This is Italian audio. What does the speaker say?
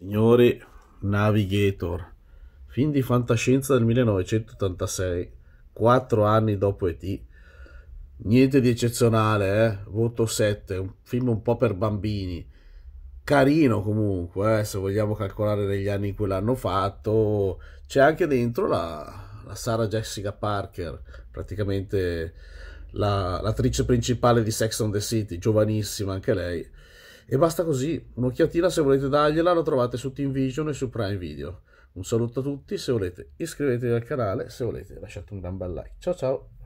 Signori Navigator, film di fantascienza del 1986, 4 anni dopo E.T. Niente di eccezionale, eh? voto 7, un film un po' per bambini. Carino comunque, eh? se vogliamo calcolare negli anni in cui l'hanno fatto. C'è anche dentro la, la Sara Jessica Parker, praticamente la, l'attrice principale di Sex on the City, giovanissima anche lei e basta così, un'occhiatina se volete dargliela lo trovate su Team Vision e su Prime Video. Un saluto a tutti, se volete iscrivetevi al canale, se volete lasciate un gran bel like. Ciao ciao!